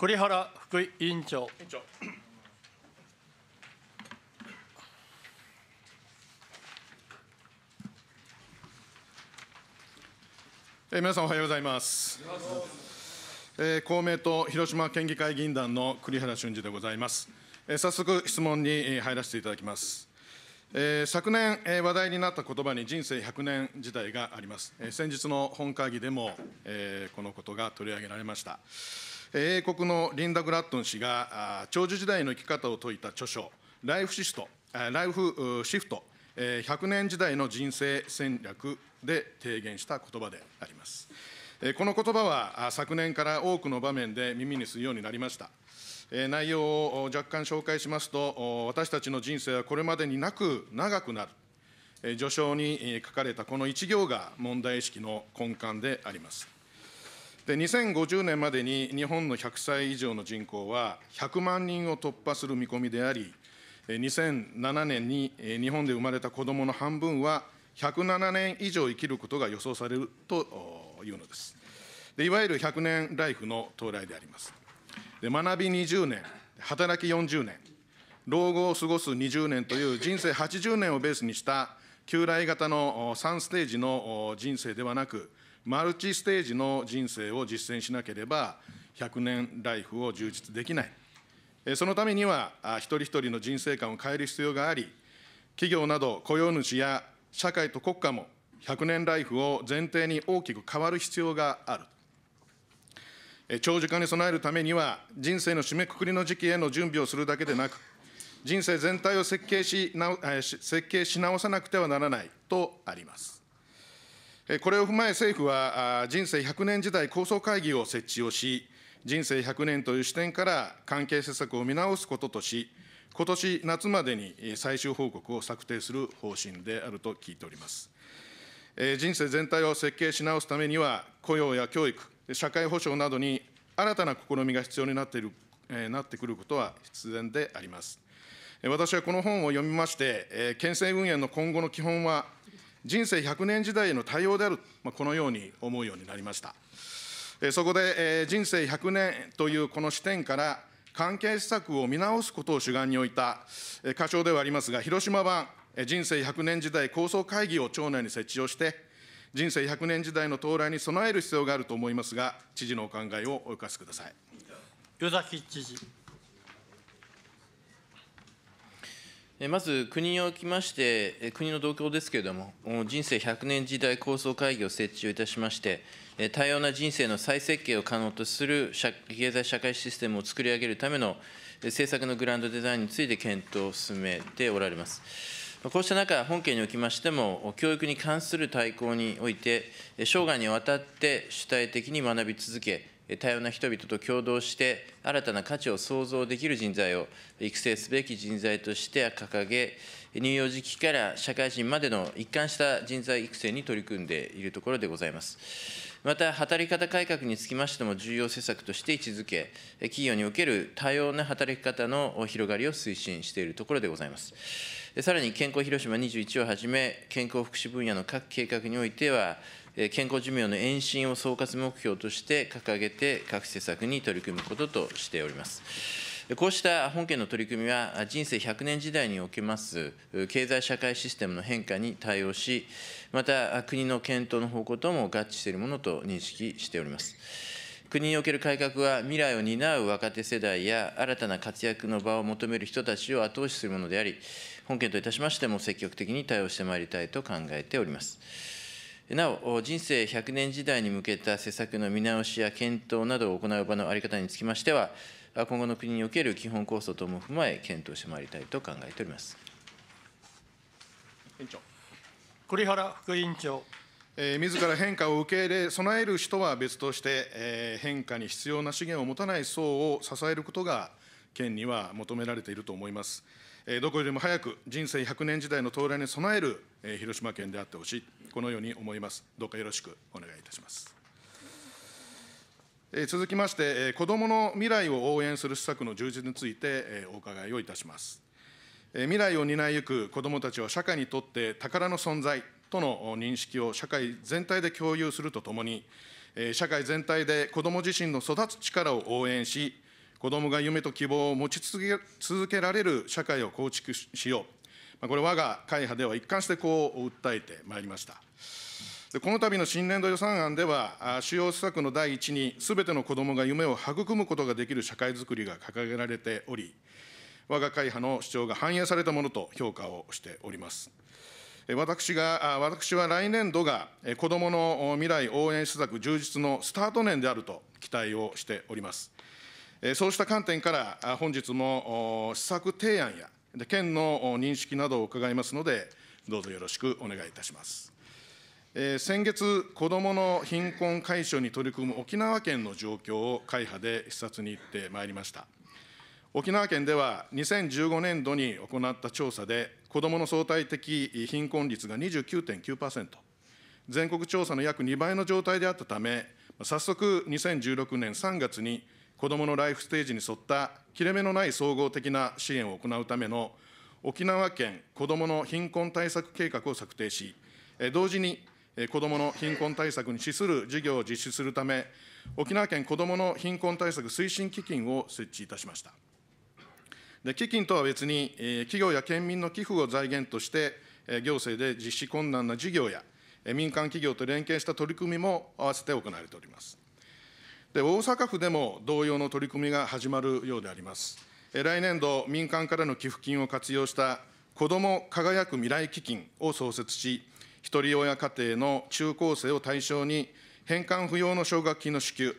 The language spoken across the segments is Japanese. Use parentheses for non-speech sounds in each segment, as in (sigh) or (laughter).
栗原副委員長。委員長え皆さんおはようございます。えー、公明党広島県議会議員団の栗原俊二でございます。えー、早速質問に入らせていただきます。えー、昨年、えー、話題になった言葉に人生100年時代があります。えー、先日の本会議でも、えー、このことが取り上げられました。英国のリンダ・グラットン氏が長寿時代の生き方を説いた著書、ライフシフト、ライフシフト、100年時代の人生戦略で提言した言葉であります。この言葉は昨年から多くの場面で耳にするようになりました。内容を若干紹介しますと、私たちの人生はこれまでになく長くなる。序章に書かれたこの一行が問題意識の根幹であります。で2050年までに日本の100歳以上の人口は100万人を突破する見込みであり、2007年に日本で生まれた子どもの半分は、107年以上生きることが予想されるというのですで。いわゆる100年ライフの到来であります。で学び20年、働き40年、老後を過ごす20年という (laughs) 人生80年をベースにした、旧来型の3ステージの人生ではなく、マルチステージの人生を実践しなければ、100年ライフを充実できない、そのためには、一人一人の人生観を変える必要があり、企業など雇用主や社会と国家も、100年ライフを前提に大きく変わる必要がある。長寿化に備えるためには、人生の締めくくりの時期への準備をするだけでなく、人生全体を設計し設計し直さなくてはならないとあります。これを踏まえ政府は、人生100年時代構想会議を設置をし、人生100年という視点から関係施策を見直すこととし、ことし夏までに最終報告を策定する方針であると聞いております。人生全体を設計し直すためには、雇用や教育、社会保障などに新たな試みが必要になっているなってくることは必然であります。私はこの本を読みまして、県政運営の今後の基本は、人生100年時代への対応である、まあ、このように思うようになりました。そこで、人生100年というこの視点から、関係施策を見直すことを主眼に置いた、歌唱ではありますが、広島版人生100年時代構想会議を町内に設置をして、人生100年時代の到来に備える必要があると思いますが、知事のお考えをお聞かせください。与崎知事。まず国におきまして、国の動向ですけれども、人生100年時代構想会議を設置をいたしまして、多様な人生の再設計を可能とする経済社会システムを作り上げるための政策のグランドデザインについて検討を進めておられます。こうした中、本件におきましても、教育に関する対抗において、生涯にわたって主体的に学び続け、多様な人々と共同して、新たな価値を創造できる人材を育成すべき人材として掲げ、乳幼児期から社会人までの一貫した人材育成に取り組んでいるところでございます。また、働き方改革につきましても重要施策として位置づけ、企業における多様な働き方の広がりを推進しているところでございます。さらに健康広島21をはじめ、健康福祉分野の各計画においては、健康寿命の延伸を総括目標として掲げて、各施策に取り組むこととしております。こうした本件の取り組みは、人生100年時代におけます経済社会システムの変化に対応し、また国の検討の方向とも合致しているものと認識しております。国における改革は未来を担う若手世代や新たな活躍の場を求める人たちを後押しするものであり、本件といたしましても積極的に対応してまいりたいと考えております。なお、人生100年時代に向けた施策の見直しや検討などを行う場の在り方につきましては、今後の国における基本構想等も踏まえ、検討してまいりたいと考えております。委員長栗原副委員長。え自ら変化を受け入れ、備える人は別として、え変化に必要な資源を持たない層を支えることが、県には求められていると思います。どこよりも早く人生100年時代の到来に備える広島県であってほしい、このように思います。どうかよろしくお願いいたします。続きまして、子どもの未来を応援する施策の充実についてお伺いをいたします。未来を担いゆく子どもたちは社会にとって宝の存在との認識を社会全体で共有するとともに、社会全体で子ども自身の育つ力を応援し、子どもが夢と希望を持ち続けられる社会を構築しよう、これ、我が会派では一貫してこう訴えてまいりました。この度の新年度予算案では、主要施策の第一に、すべての子どもが夢を育むことができる社会づくりが掲げられており、我が会派の主張が反映されたものと評価をしております。私が私は来年度が子どもの未来応援施策充実のスタート年であると期待をしております。そうした観点から、本日も施策提案や県の認識などを伺いますので、どうぞよろしくお願いいたします。先月、子どもの貧困解消に取り組む沖縄県の状況を会派で視察に行ってまいりました。沖縄県では2015年度に行った調査で、子どもの相対的貧困率が29.9%、全国調査の約2倍の状態であったため、早速、2016年3月に子どものライフステージに沿った切れ目のない総合的な支援を行うための沖縄県子どもの貧困対策計画を策定し、同時に子どもの貧困対策に資する事業を実施するため、沖縄県子どもの貧困対策推進基金を設置いたしました。で基金とは別に、企業や県民の寄付を財源として、行政で実施困難な事業や、民間企業と連携した取り組みも合わせて行われております。大阪府でも同様の取り組みが始まるようであります。来年度、民間からの寄付金を活用した子ども輝く未来基金を創設し、ひとり親家庭の中高生を対象に、返還不要の奨学金の支給、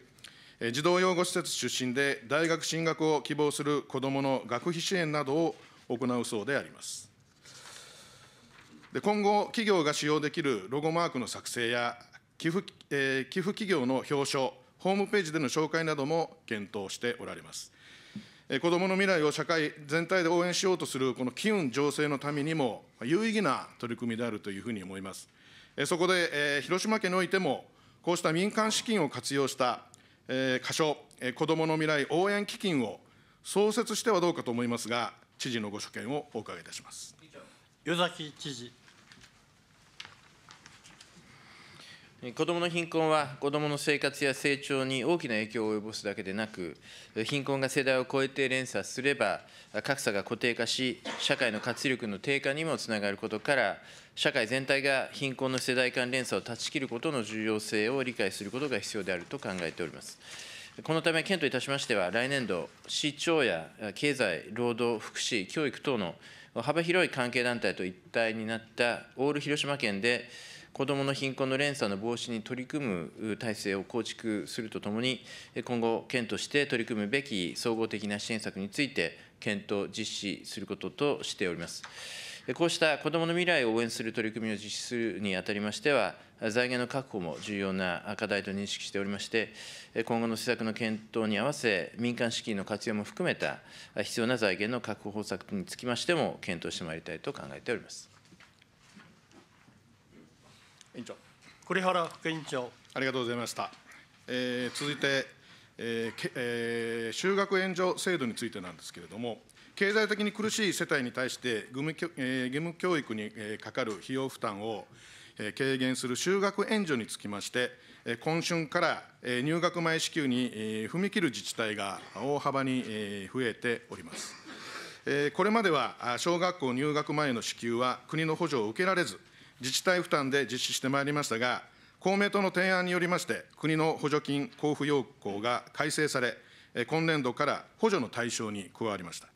児童養護施設出身で大学進学を希望する子どもの学費支援などを行うそうであります。で今後、企業が使用できるロゴマークの作成や寄付,、えー、寄付企業の表彰、ホームページでの紹介なども検討しておられます。子どもの未来を社会全体で応援しようとするこの機運醸成のためにも有意義な取り組みであるというふうに思います。そこで広島県においても、こうした民間資金を活用した箇所、子どもの未来応援基金を創設してはどうかと思いますが、知事のご所見をお伺いいたします。与崎知事子どもの貧困は、子どもの生活や成長に大きな影響を及ぼすだけでなく、貧困が世代を超えて連鎖すれば、格差が固定化し、社会の活力の低下にもつながることから、社会全体が貧困の世代間連鎖を断ち切ることの重要性を理解することが必要であると考えております。このため、県といたしましては、来年度、市長や経済、労働、福祉、教育等の幅広い関係団体と一体になったオール広島県で、子どもの貧困の連鎖の防止に取り組む体制を構築するとともに、今後、県として取り組むべき総合的な支援策について、検討、実施することとしております。こうした子どもの未来を応援する取り組みを実施するにあたりましては、財源の確保も重要な課題と認識しておりまして、今後の施策の検討に合わせ、民間資金の活用も含めた必要な財源の確保策につきましても、検討してまいりたいと考えております。委員長栗原副委員長ありがとうございました、えー、続いて、えーえー、就学援助制度についてなんですけれども経済的に苦しい世帯に対して義務,、えー、義務教育にかかる費用負担を軽減する就学援助につきまして、今春から入学前支給に踏み切る自治体が大幅に増えております。これまでは小学校入学前の支給は国の補助を受けられず、自治体負担で実施してまいりましたが、公明党の提案によりまして、国の補助金交付要項が改正され、今年度から補助の対象に加わりました。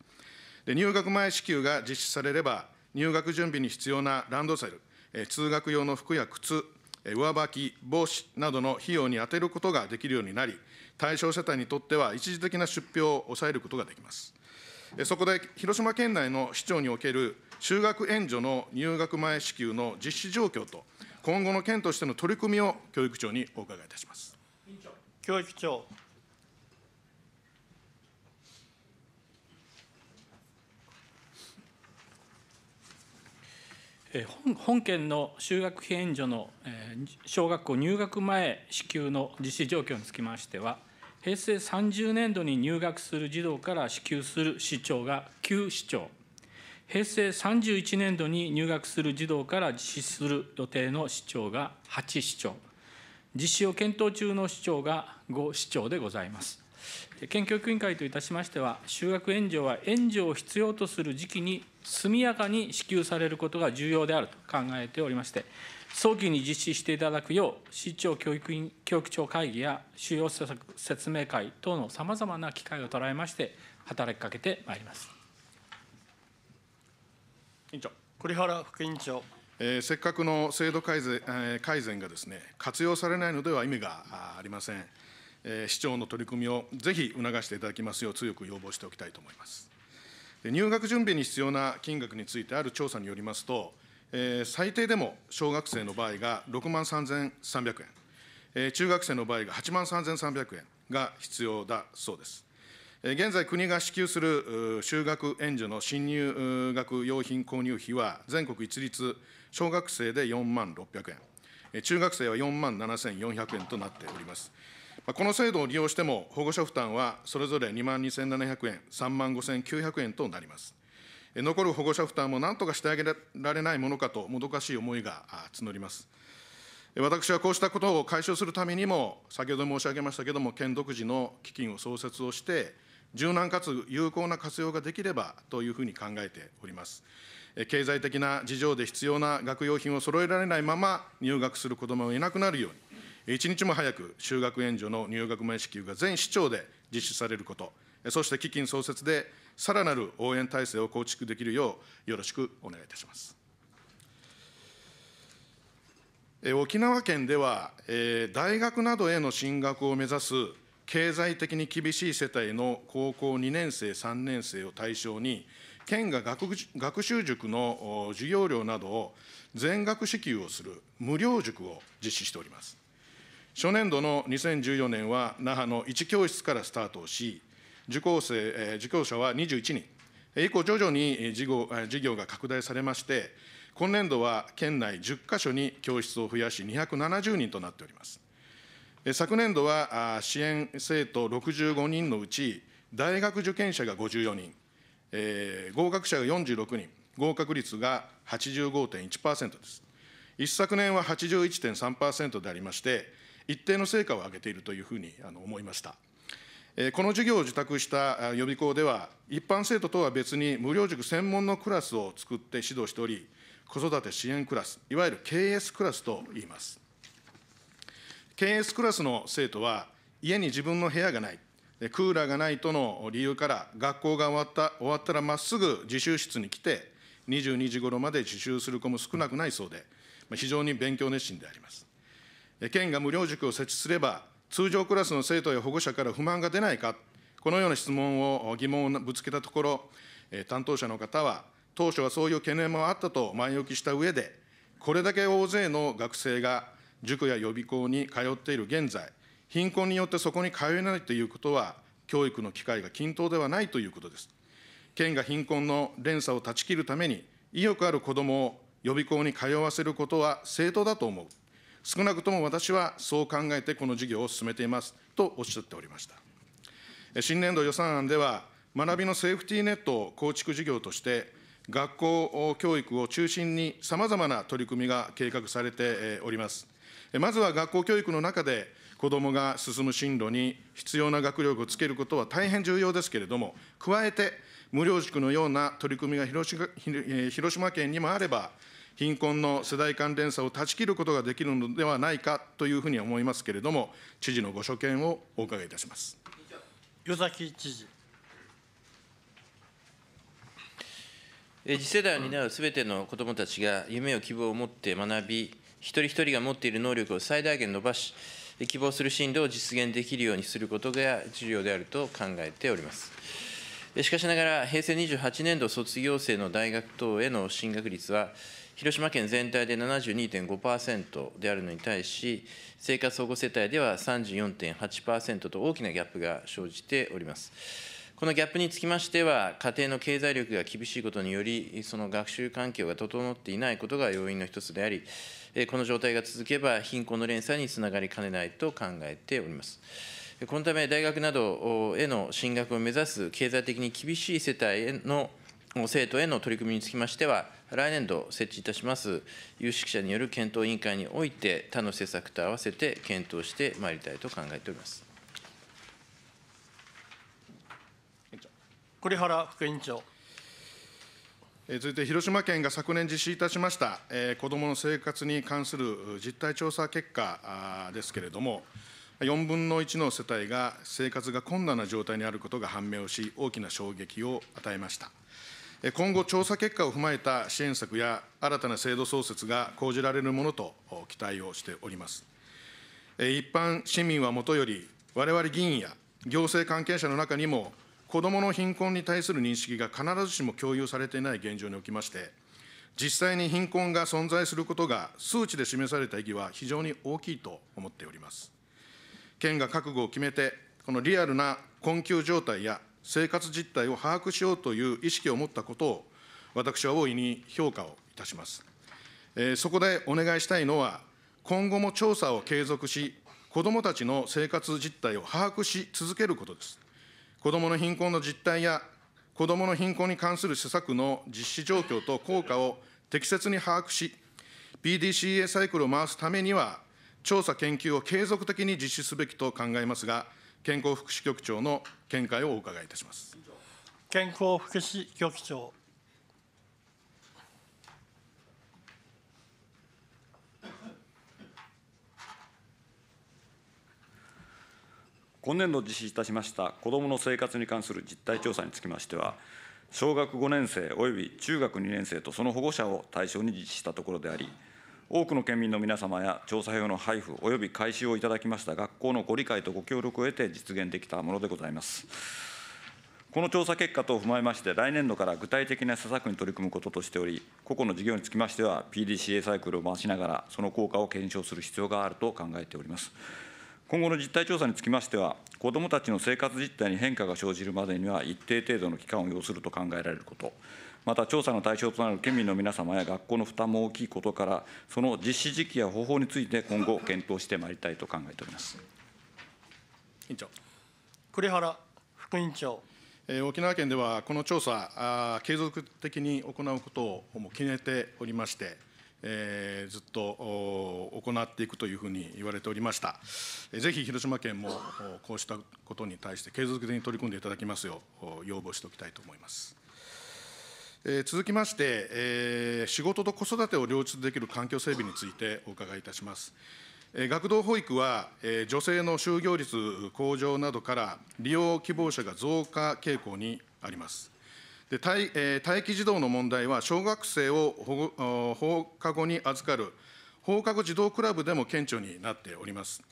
で入学前支給が実施されれば、入学準備に必要なランドセル、通学用の服や靴、上履き、帽子などの費用に充てることができるようになり、対象世帯にとっては一時的な出費を抑えることができます。そこで広島県内の市長における就学援助の入学前支給の実施状況と、今後の県としての取り組みを教育長にお伺いいたします。教育長本県の就学費援助の小学校入学前支給の実施状況につきましては、平成30年度に入学する児童から支給する市長が9市長、平成31年度に入学する児童から実施する予定の市長が8市長、実施を検討中の市長が5市長でございます。県教育委員会といたしましては、就学援助は援助を必要とする時期に速やかに支給されることが重要であると考えておりまして、早期に実施していただくよう、市長教育委員教育長会議や主要施策説明会等のさまざまな機会を捉えまして、働きかけてまいります。委員長栗原副委員長。えー、せっかくの制度改善,、えー、改善がですね活用されないのでは意味がありません、えー、市長の取り組みをぜひ促していただきますよう強く要望しておきたいと思いますで。入学準備に必要な金額についてある調査によりますと最低でも小学生の場合が6万3300円、中学生の場合が8万3300円が必要だそうです。現在、国が支給する就学援助の新入学用品購入費は、全国一律小学生で4万600円、中学生は4万7400円となっております。この制度を利用しても、保護者負担はそれぞれ2万2700円、3万5900円となります。残る保護者負担もなんとかしてあげられないものかと、もどかしい思いが募ります。私はこうしたことを解消するためにも、先ほど申し上げましたけれども、県独自の基金を創設をして、柔軟かつ有効な活用ができればというふうに考えております。経済的な事情で必要な学用品を揃えられないまま入学する子どもがいなくなるように、一日も早く就学援助の入学前支給が全市長で実施されること、そして基金創設でさらなる応援体制を構築できるよう、よろしくお願いいたします。沖縄県では、大学などへの進学を目指す経済的に厳しい世帯の高校2年生、3年生を対象に、県が学習塾の授業料などを全額支給をする無料塾を実施しております。初年度の2014年は、那覇の1教室からスタートをし、受講生、え受講者は21人、以降、徐々に事業事業が拡大されまして、今年度は県内10か所に教室を増やし、270人となっております。昨年度は支援生徒65人のうち、大学受験者が54人、え合格者が46人、合格率が85.1%です。一昨年は81.3%でありまして、一定の成果を上げているというふうに思いました。この授業を受託した予備校では、一般生徒とは別に無料塾専門のクラスを作って指導しており、子育て支援クラス、いわゆる KS クラスといいます。KS クラスの生徒は、家に自分の部屋がない、クーラーがないとの理由から、学校が終わった終わったらまっすぐ自習室に来て、22時頃まで自習する子も少なくないそうで、非常に勉強熱心であります。県が無料塾を設置すれば、通常クラスの生徒や保護者から不満が出ないか、このような質問を、疑問をぶつけたところ、担当者の方は、当初はそういう懸念もあったと前置きした上で、これだけ大勢の学生が塾や予備校に通っている現在、貧困によってそこに通えないということは、教育の機会が均等ではないということです。県が貧困の連鎖を断ち切るために、意欲ある子どもを予備校に通わせることは正当だと思う。少なくとも私はそう考えてこの事業を進めていますとおっしゃっておりました。新年度予算案では、学びのセーフティーネット構築事業として、学校教育を中心にさまざまな取り組みが計画されております。まずは学校教育の中で、子どもが進む進路に必要な学力をつけることは大変重要ですけれども、加えて、無料塾のような取り組みが広島県にもあれば、貧困の世代間連鎖を断ち切ることができるのではないかというふうに思いますけれども、知事のご所見をお伺いいたします与崎知事。次世代を担うすべての子どもたちが夢を希望を持って学び、一人一人が持っている能力を最大限伸ばし、希望する進路を実現できるようにすることが重要であると考えております。しかしながら、平成28年度卒業生の大学等への進学率は、広島県全体で72.5%であるのに対し、生活保護世帯では34.8%と大きなギャップが生じております。このギャップにつきましては、家庭の経済力が厳しいことにより、その学習環境が整っていないことが要因の一つであり、この状態が続けば、貧困の連鎖につながりかねないと考えております。このため、大学などへの進学を目指す経済的に厳しい世帯への生徒への取り組みにつきましては、来年度設置いたします有識者による検討委員会において、他の施策と合わせて検討してまいりたいと考えております栗原副委員長。続いて広島県が昨年実施いたしました、えー、子どもの生活に関する実態調査結果ですけれども、4分の1の世帯が生活が困難な状態にあることが判明をし、大きな衝撃を与えました。今後、調査結果を踏まえた支援策や新たな制度創設が講じられるものと期待をしております。一般市民はもとより、われわれ議員や行政関係者の中にも、子どもの貧困に対する認識が必ずしも共有されていない現状におきまして、実際に貧困が存在することが数値で示された意義は非常に大きいと思っております。県が覚悟を決めて、このリアルな困窮状態や生活実態を把握しようという意識を持ったことを、私は大いに評価をいたします。そこでお願いしたいのは、今後も調査を継続し、子どもたちの生活実態を把握し続けることです。子どもの貧困の実態や、子どもの貧困に関する施策の実施状況と効果を適切に把握し、PDCA サイクルを回すためには、調査研究を継続的に実施すべきと考えますが、健康福祉局長の見解をお伺いいたします。健康福祉局長。今年度実施いたしました子どもの生活に関する実態調査につきましては、小学5年生および中学2年生とその保護者を対象に実施したところであり、多くの県民の皆様や調査票の配布および開始をいただきました学校のご理解とご協力を得て実現できたものでございます。この調査結果等を踏まえまして、来年度から具体的な施策に取り組むこととしており、個々の事業につきましては、PDCA サイクルを回しながら、その効果を検証する必要があると考えております。今後の実態調査につきましては、子どもたちの生活実態に変化が生じるまでには、一定程度の期間を要すると考えられること、また調査の対象となる県民の皆様や学校の負担も大きいことから、その実施時期や方法について今後、検討してまいりたいと考えております委員長、栗原副委員長。えー、沖縄県ではこの調査あ、継続的に行うことをもう決めておりまして、えー、ずっと行っていくというふうに言われておりました、えー、ぜひ広島県もこうしたことに対して継続的に取り組んでいただきますよう要望しておきたいと思います。続きまして、仕事と子育てを両立できる環境整備についてお伺いいたします。学童保育は、女性の就業率向上などから、利用希望者が増加傾向にあります。で待待機児童の問題は、小学生を放課後に預かる放課後児童クラブでも顕著になっております。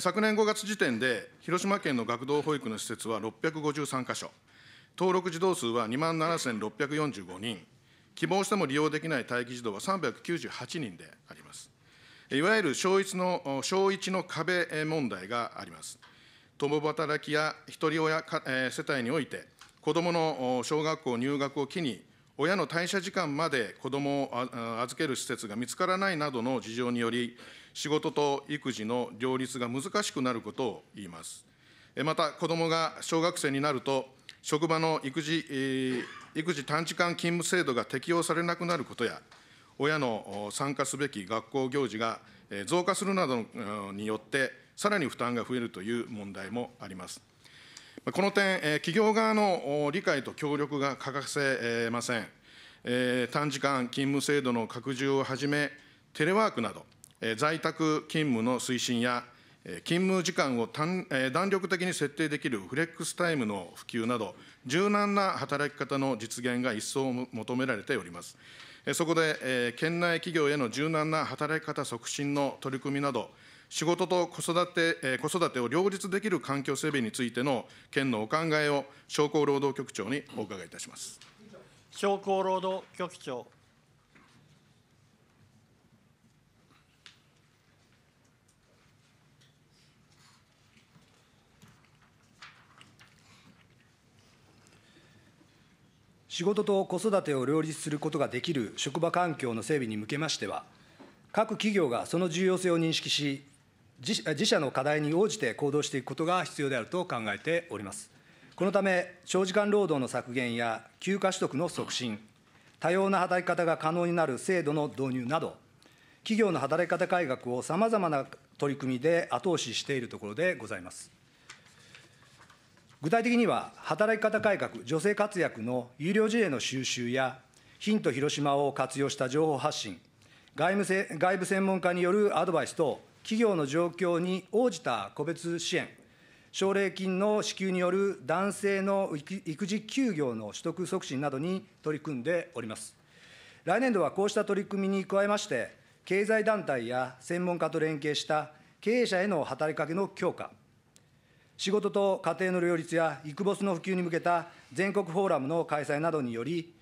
昨年5月時点で、広島県の学童保育の施設は653箇所。登録児童数は2万7645人、希望しても利用できない待機児童は398人であります。いわゆる小一の小一の壁問題があります。共働きやひとり親世帯において、子どもの小学校入学を機に、親の退社時間まで子どもを預ける施設が見つからないなどの事情により、仕事と育児の両立が難しくなることを言います。また、子どもが小学生になると、職場の育児、え育児短時間勤務制度が適用されなくなることや、親の参加すべき学校行事が増加するなどによって、さらに負担が増えるという問題もあります。この点、企業側の理解と協力が欠かせません。短時間勤務制度の拡充をはじめ、テレワークなど、在宅勤務の推進や、勤務時間を弾力的に設定できるフレックスタイムの普及など、柔軟な働き方の実現が一層求められております。そこで、県内企業への柔軟な働き方促進の取り組みなど、仕事と子育て子育てを両立できる環境整備についての県のお考えを、商工労働局長にお伺いいたします。商工労働局長仕事と子育てを両立することができる職場環境の整備に向けましては、各企業がその重要性を認識し、自社の課題に応じて行動していくことが必要であると考えております。このため、長時間労働の削減や休暇取得の促進、多様な働き方が可能になる制度の導入など、企業の働き方改革をさまざまな取り組みで後押ししているところでございます。具体的には、働き方改革、女性活躍の優良事例の収集や、ヒント広島を活用した情報発信、外務外部専門家によるアドバイスと、企業の状況に応じた個別支援、奨励金の支給による男性の育児休業の取得促進などに取り組んでおります。来年度はこうした取り組みに加えまして、経済団体や専門家と連携した経営者への働きかけの強化、仕事と家庭の両立や育スの普及に向けた全国フォーラムの開催などにより、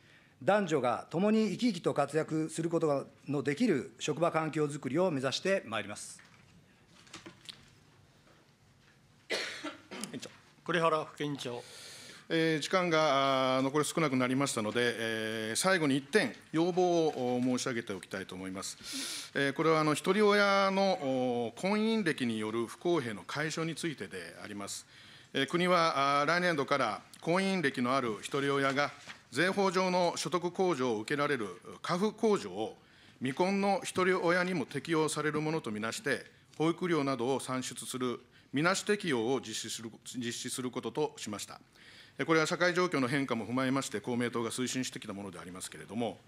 男女が共に生き生きと活躍することのできる職場環境づくりを目指してまいります。栗原副委員長。えー、時間が残り少なくなりましたので、えー、最後に1点、要望を申し上げておきたいと思います。えー、これはあのひとり親の婚姻歴による不公平の解消についてであります。えー、国は来年度から婚姻歴のあるひとり親が税法上の所得控除を受けられる家父控除を未婚のひとり親にも適用されるものとみなして、保育料などを算出するみなし適用を実施する実施することとしました。これは社会状況の変化も踏まえまして、公明党が推進してきたものでありますけれども、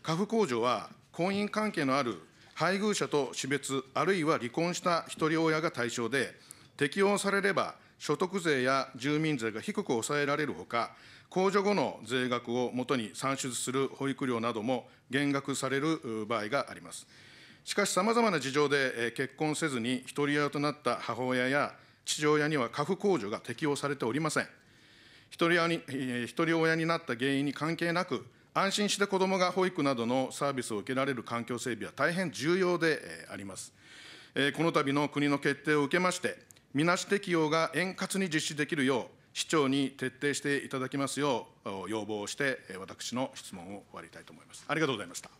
家父控除は婚姻関係のある配偶者と死別、あるいは離婚したひとり親が対象で、適用されれば、所得税や住民税が低く抑えられるほか、控除後の税額をもとに算出する保育料なども減額される場合があります。しかし、さまざまな事情で結婚せずにひとり親となった母親や父親には家父控除が適用されておりません。ひとり親になった原因に関係なく、安心して子どもが保育などのサービスを受けられる環境整備は大変重要であります。この度の国の決定を受けまして、みなし適用が円滑に実施できるよう、市長に徹底していただきますよう要望をして、私の質問を終わりたいと思います。ありがとうございました。